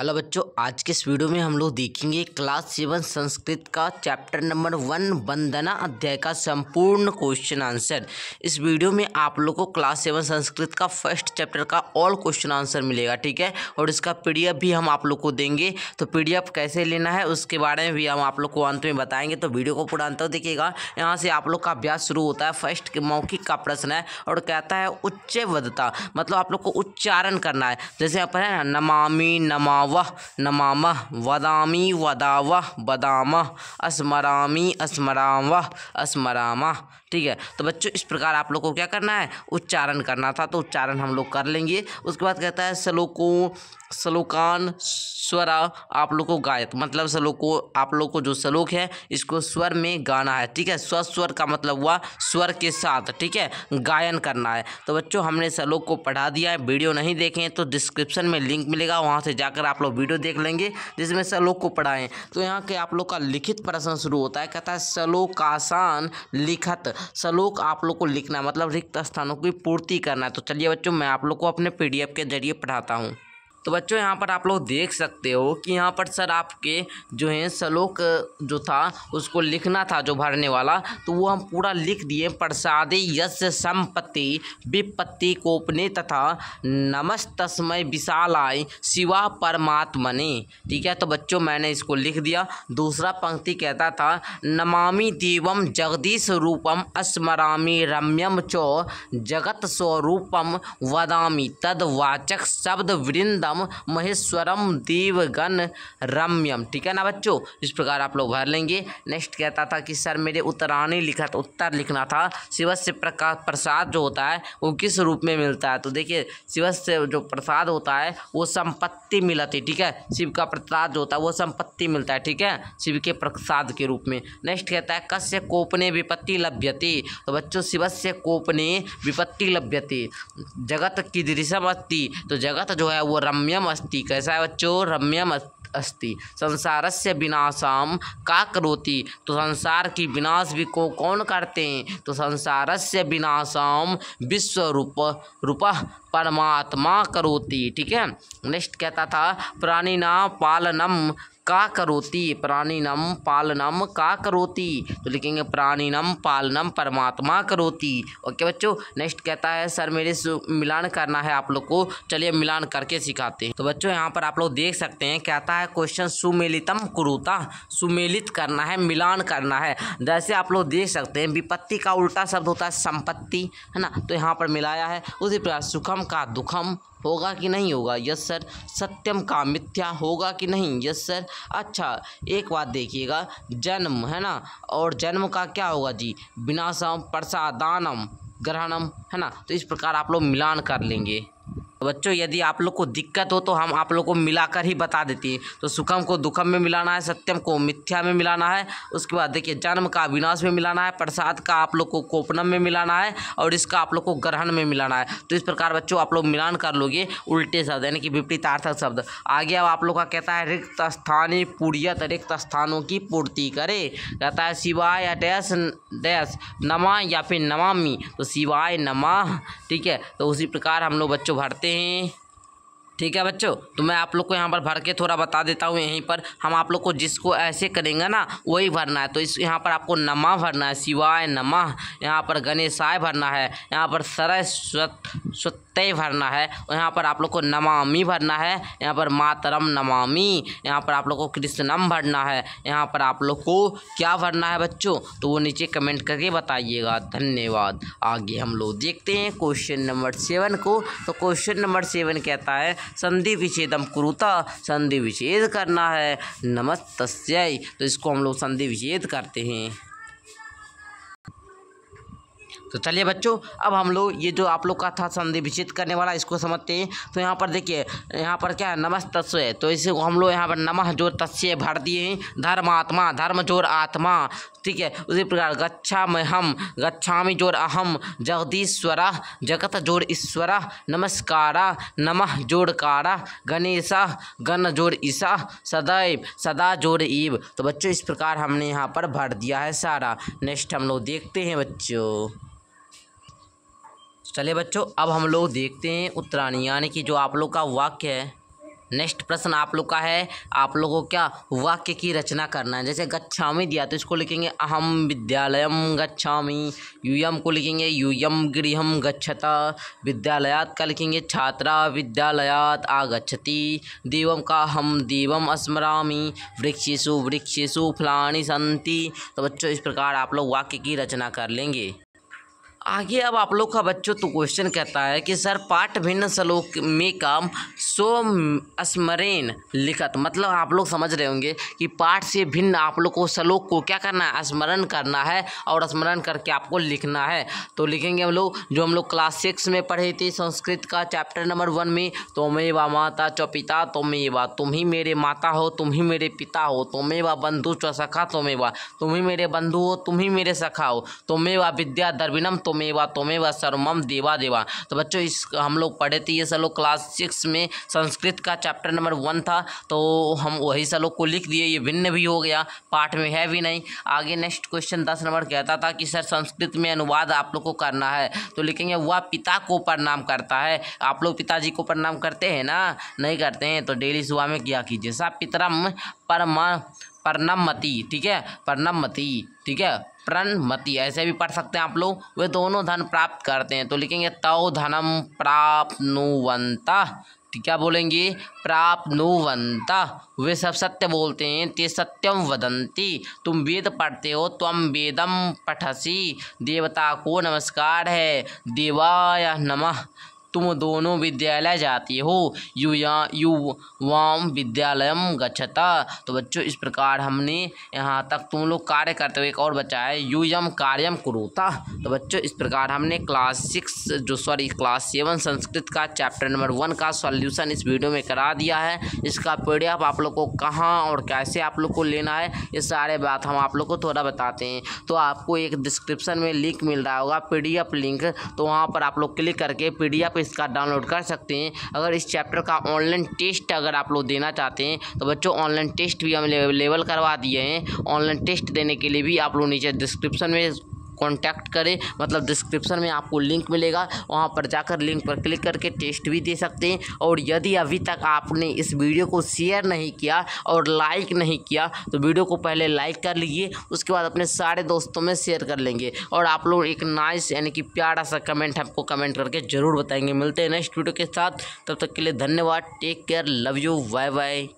hello बच्चों आज के इस वीडियो में हम लोग देखेंगे क्लास सेवन संस्कृत का चैप्टर नंबर वन वंदना अध्याय का संपूर्ण क्वेश्चन आंसर इस वीडियो में आप लोग को क्लास सेवन संस्कृत का फर्स्ट चैप्टर का ऑल क्वेश्चन आंसर मिलेगा ठीक है और इसका पी भी हम आप लोग को देंगे तो पी कैसे लेना है उसके बारे में भी हम आप लोग को अंत में बताएंगे तो वीडियो को पूरा अंत देखिएगा यहाँ से आप लोग का अभ्यास शुरू होता है फर्स्ट मौखिक का प्रश्न है और कहता है उच्च मतलब आप लोग को उच्चारण करना है जैसे यहाँ पर है नमामि नमा वह नमामह वदामी वदावह बदामह अस्मरामी अस्मरामह अस्मरामा ठीक है तो बच्चों इस प्रकार आप लोग को क्या करना है उच्चारण करना था तो उच्चारण हम लोग कर लेंगे उसके बाद कहता है सलोको श्लोकान स्वरा आप लोग को गायत मतलब सलोको आप लोग को जो श्लोक है इसको स्वर में गाना है ठीक है स्वस्वर स्वर का मतलब हुआ स्वर के साथ ठीक है गायन करना है तो बच्चों हमने सलोक को पढ़ा दिया है वीडियो नहीं देखें तो डिस्क्रिप्शन में लिंक मिलेगा वहाँ से जाकर आप लोग वीडियो देख लेंगे जिसमें सलोक को पढ़ाएँ तो यहाँ के आप लोग का लिखित प्रश्न शुरू होता है कहता है सलोकासान लिखत श्लोक आप लोग को लिखना मतलब रिक्त स्थानों की पूर्ति करना है तो चलिए बच्चों मैं आप लोग को अपने पी के जरिए पढ़ाता हूँ तो बच्चों यहाँ पर आप लोग देख सकते हो कि यहाँ पर सर आपके जो है सलोक जो था उसको लिखना था जो भरने वाला तो वो हम पूरा लिख दिए प्रसादे यश संपत्ति विपत्ति कोपने तथा नमस्तस्मय आय शिवा परमात्मने ठीक है तो बच्चों मैंने इसको लिख दिया दूसरा पंक्ति कहता था नमामि देवम जगदीश रूपम स्मरामी रम्यम चौ जगत स्वरूपम वदामी तद वाचक शब्द वृंद महेशम महेश्वरम देवगन रम्यम ठीक है ना बच्चों इस प्रकार आप लोग भर लेंगे नेक्स्ट कहता था कि सर मेरे उत्तराणी लिखा था उत्तर लिखना था से प्रकाश प्रसाद जो होता है वो किस रूप में मिलता है तो देखिए से जो प्रसाद होता है वो संपत्ति मिलती ठीक है शिव का प्रसाद जो होता है वो संपत्ति मिलता है ठीक है शिव के प्रसाद के रूप में नेक्स्ट कहता है कस्य कोपने विपत्ति लभ्यती तो बच्चों शिव से कोपने विपत्ति लभ्यती जगत की दृश्य तो जगत जो है वो रम रम्यम अस्ति कैसा है बच्चों रम्यम अस्ति संसार से विनाशाम का करोति तो संसार की विनाश भी को कौन करते हैं तो संसार से विनाशाम विश्व रूप रूप परमात्मा करोति ठीक है नेक्स्ट कहता था प्राणी ना पालनम का प्राणी प्राणिनम पालनम का करोती तो लिखेंगे प्राणिनम पालनम परमात्मा करोती ओके बच्चों नेक्स्ट कहता है सर मेरे मिलान करना है आप लोग को चलिए मिलान करके सिखाते हैं तो बच्चों यहाँ पर आप लोग देख सकते हैं कहता है क्वेश्चन सुमेलितम कुरुता सुमेलित करना है मिलान करना है जैसे आप लोग देख सकते हैं विपत्ति का उल्टा शब्द होता है संपत्ति है ना तो यहाँ पर मिलाया है उसी प्रकार सुखम का दुखम होगा कि नहीं होगा यस सर सत्यम का मिथ्या होगा कि नहीं यस सर अच्छा एक बात देखिएगा जन्म है ना और जन्म का क्या होगा जी विनाशम प्रसादानम ग्रहणम है ना तो इस प्रकार आप लोग मिलान कर लेंगे बच्चों यदि आप लोग को दिक्कत हो तो हम आप लोग को मिलाकर ही बता देती हैं तो सुखम को दुखम में मिलाना है सत्यम को मिथ्या में मिलाना है उसके बाद देखिए जन्म का अविनाश में मिलाना है प्रसाद का आप लोग को कोपनम में मिलाना है और इसका आप लोग को ग्रहण में मिलाना है तो इस प्रकार बच्चों आप लोग मिलान कर लोगे उल्टे शब्द यानी कि विपरीतार्थक शब्द आगे अब आप लोग का कहता है रिक्त स्थानीय पुरियत रिक्त स्थानों की पूर्ति करे कहता है शिवाय या डैश डैश नमा या फिर नमामी तो शिवाय नमा ठीक है तो उसी प्रकार हम लोग बच्चों भरते करते हैं ठीक है बच्चों तो मैं आप लोग को यहाँ पर भर के थोड़ा बता देता हूँ यहीं पर हम आप लोग को जिसको ऐसे करेंगे ना वही भरना है तो इस यहाँ पर आपको नमा भरना है शिवाय नमा यहाँ पर गणेशाय भरना है यहाँ पर सरस्वत सत्य भरना है और यहाँ पर आप लोग को नमामि भरना है यहाँ पर मातरम नमामि यहाँ पर आप लोग को कृष्णम भरना है यहाँ पर आप लोग को क्या भरना है बच्चों तो वो नीचे कमेंट करके बताइएगा धन्यवाद आगे हम लोग देखते हैं क्वेश्चन नंबर सेवन को तो क्वेश्चन नंबर सेवन कहता है संधि विच्छेदम कुरुता संधि विच्छेद करना है नमस्त तो इसको हम लोग संधि विच्छेद करते हैं तो चलिए बच्चों अब हम लोग ये जो आप लोग का था विचित करने वाला इसको समझते हैं तो यहाँ पर देखिए यहाँ पर क्या है नमस् तत्व तो इसे हम लोग यहाँ पर नमः जो तत्स्य भर दिए हैं धर्मात्मा धर्म जोर आत्मा ठीक है उसी प्रकार गच्छा में हम गच्छामी जोर अहम जगदीश्वरा जगत जोर ईश्वरा नमस्कारा जोर कारा गणेशा गण जोड़ ईसा सदैव सदा जोड़ ईव तो बच्चों इस प्रकार हमने यहाँ पर भर दिया है सारा नेक्स्ट हम लोग देखते हैं बच्चों चलिए बच्चों अब हम लोग देखते हैं उत्तरायण यानी कि जो आप लोग का वाक्य है नेक्स्ट प्रश्न आप लोग का है आप लोगों को क्या वाक्य की रचना करना है जैसे गच्छामी दिया तो इसको लिखेंगे अहम विद्यालयम गच्छामी यूयम को लिखेंगे यूयम गृहम गच्छता विद्यालयात का लिखेंगे छात्रा विद्यालयात आगच्छति देवम का हम देवम स्मरामी वृक्षेशु वृक्षेशु फलानी संति तो बच्चों इस प्रकार आप लोग वाक्य की रचना कर लेंगे आगे अब आप लोग का बच्चों तो क्वेश्चन कहता है कि सर पाठ भिन्न श्लोक में काम सो स्मरण लिखत मतलब आप लोग समझ रहे होंगे कि पाठ से भिन्न आप लोग को श्लोक को क्या करना है स्मरण करना है और स्मरण करके आपको लिखना है तो लिखेंगे हम लोग जो हम लोग क्लास सिक्स में पढ़े थे संस्कृत का चैप्टर नंबर वन में तुम्हें तो वा माता चौपिता तुम्हें तो वा तुम ही मेरे माता हो तुम ही मेरे पिता हो तुम्हें वा बंधु चौसखा तुम्हें वा तुम ही मेरे बंधु हो तुम ही मेरे सखा हो तुम्हें वा विद्या दर्विनम तुम तुमेवा तुमेवा सर्वम देवा देवा तो बच्चों इस हम लोग पढ़े थे ये सब लोग क्लास सिक्स में संस्कृत का चैप्टर नंबर वन था तो हम वही सलोक को लिख दिए ये भिन्न भी हो गया पाठ में है भी नहीं आगे नेक्स्ट क्वेश्चन दस नंबर कहता था कि सर संस्कृत में अनुवाद आप लोग को करना है तो लिखेंगे वह पिता को प्रणाम करता है आप लोग पिताजी को प्रणाम करते हैं ना नहीं करते हैं तो डेली सुबह में क्या कीजिए सा पितरम परमा परनमति ठीक है परनमति ठीक है प्रणमति ऐसे भी पढ़ सकते हैं आप लोग वे दोनों धन प्राप्त करते हैं तो लिखेंगे तव धनम प्राप्नुवंता तो क्या बोलेंगे प्राप्नुवंता वे सब सत्य बोलते हैं ते सत्यम वदंती तुम वेद पढ़ते हो तम वेदम पठसी देवता को नमस्कार है देवाय नमः तुम दोनों विद्यालय जाते हो यू वाम विद्यालय गच्छता तो बच्चों इस प्रकार हमने यहाँ तक तुम लोग कार्य करते हुए एक और बच्चा है यम कार्यम कुरुता तो बच्चों इस प्रकार हमने क्लास सिक्स जो सॉरी क्लास सेवन संस्कृत का चैप्टर नंबर वन का सॉल्यूशन इस वीडियो में करा दिया है इसका पीडीएफ आप लोग को कहाँ और कैसे आप लोग को लेना है ये सारे बात हम आप लोग को थोड़ा बताते हैं तो आपको एक डिस्क्रिप्शन में लिंक मिल रहा होगा पी लिंक तो वहाँ पर आप लोग क्लिक करके पीडीएफ इसका डाउनलोड कर सकते हैं अगर इस चैप्टर का ऑनलाइन टेस्ट अगर आप लोग देना चाहते हैं तो बच्चों ऑनलाइन टेस्ट भी हम अवेलेबल करवा दिए हैं ऑनलाइन टेस्ट देने के लिए भी आप लोग नीचे डिस्क्रिप्शन में कॉन्टैक्ट करें मतलब डिस्क्रिप्शन में आपको लिंक मिलेगा वहाँ पर जाकर लिंक पर क्लिक करके टेस्ट भी दे सकते हैं और यदि अभी तक आपने इस वीडियो को शेयर नहीं किया और लाइक नहीं किया तो वीडियो को पहले लाइक कर लीजिए उसके बाद अपने सारे दोस्तों में शेयर कर लेंगे और आप लोग एक नाइस यानी कि प्यारा सा कमेंट हमको कमेंट करके ज़रूर बताएंगे मिलते हैं नेक्स्ट वीडियो के साथ तब तक के लिए धन्यवाद take care love you bye bye